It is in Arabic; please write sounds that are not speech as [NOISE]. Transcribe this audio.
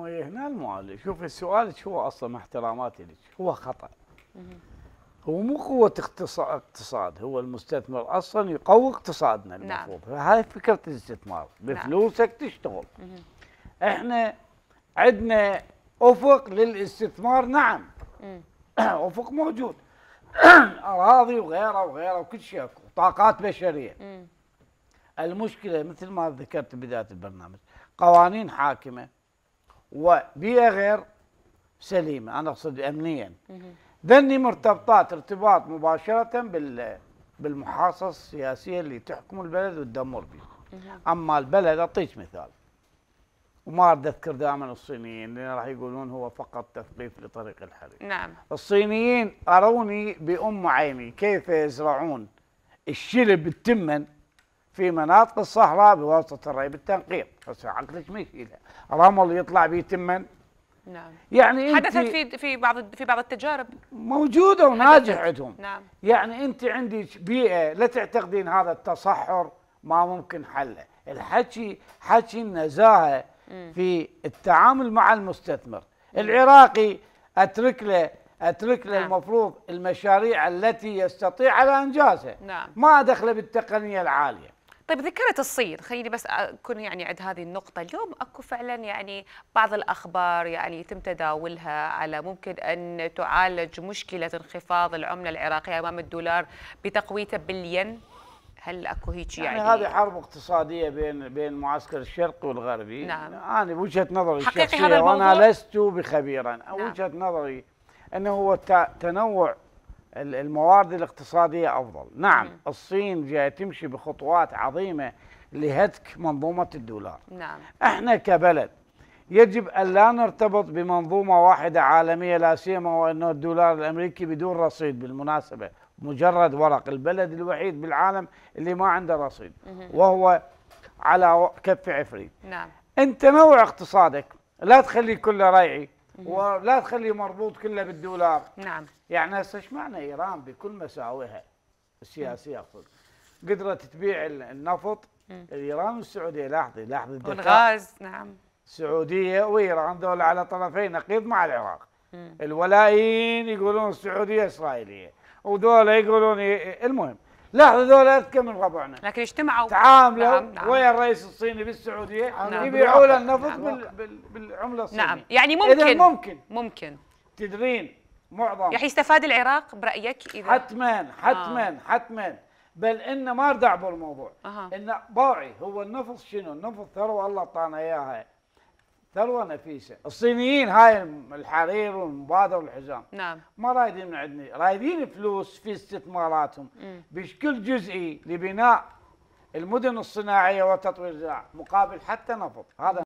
هنا المعالج شوف السؤال شو اصلا مع احتراماتي لك هو خطا هو مو قوة اقتصاد هو المستثمر اصلا يقوي اقتصادنا المفروض نعم. هاي فكرة الاستثمار نعم. بفلوسك نعم. تشتغل احنا عندنا افق للاستثمار نعم [CLEARS THROAT] افق موجود [CLEARS THROAT] اراضي وغيره وغيره وكل شيء طاقات بشرية المشكلة مثل ما ذكرت بداية البرنامج قوانين حاكمة وبيئه غير سليمه انا اقصد امنيا ذني مرتبطات ارتباط مباشره بال بالمحاصصه السياسيه اللي تحكم البلد وتدمر به اما البلد اعطيك مثال وما اريد اذكر دائما الصينيين لان راح يقولون هو فقط تثقيف لطريق الحرير. نعم. الصينيين اروني بام عيني كيف يزرعون الشلب التمن في مناطق الصحراء بواسطة الري بالتنقيط بس عقلك مشكلة رمل يطلع به تمن نعم يعني حدثت في في بعض في بعض التجارب موجودة وناجح عندهم نعم يعني أنت عندك بيئة لا تعتقدين هذا التصحر ما ممكن حله الحكي حكي النزاهة في التعامل مع المستثمر العراقي أترك له اترك له نعم. المفروض المشاريع التي يستطيع على انجازها نعم. ما ادخله بالتقنيه العاليه طيب ذكرت الصين خليني بس اكون يعني عند هذه النقطه اليوم اكو فعلا يعني بعض الاخبار يعني يتم تداولها على ممكن ان تعالج مشكله انخفاض العمله العراقيه امام الدولار بتقويته بالين هل اكو هيك يعني, يعني هذه حرب اقتصاديه بين بين معسكر الشرق والغربي نعم انا وجهه نظري الشخصيه وانا لست بخبيرا نعم. وجهه نظري انه هو تنوع الموارد الاقتصادية أفضل نعم م. الصين جاية تمشي بخطوات عظيمة لهتك منظومة الدولار نعم. احنا كبلد يجب أن لا نرتبط بمنظومة واحدة عالمية لا سيما وأنه الدولار الأمريكي بدون رصيد بالمناسبة مجرد ورق البلد الوحيد بالعالم اللي ما عنده رصيد م. وهو على كف عفريت نعم. انت نوع اقتصادك لا تخلي كله ريعي ولا تخليه مربوط كله بالدولار نعم يعني هسه ايش معنى ايران بكل مساوئها السياسيه اقصد قدرت تبيع النفط ايران والسعوديه لاحظي لاحظي الغاز والغاز نعم السعوديه وايران دول على طرفين نقيض مع العراق الولايين يقولون السعوديه اسرائيليه وذولا يقولون المهم لا هذول اذكى من ربعنا لكن اجتمعوا تعاملوا نعم نعم. ويا الرئيس الصيني بالسعوديه نعم. يبيعوا نعم. له النفط نعم. بال... بالعمله الصينيه نعم يعني ممكن ممكن ممكن تدرين معظم يعني يستفاد العراق برايك اذا حتما حتما آه. حتما بل انه ما ردع بالموضوع آه. انه باعي هو النفط شنو؟ النفط ثروه الله اعطانا اياها ثروه نفيسه، الصينيين هاي الحرير والمبادر والحزام نعم ما رايدين من عندنا، رايدين فلوس في استثماراتهم بشكل جزئي لبناء المدن الصناعيه وتطوير الزراعه مقابل حتى نفط، هذا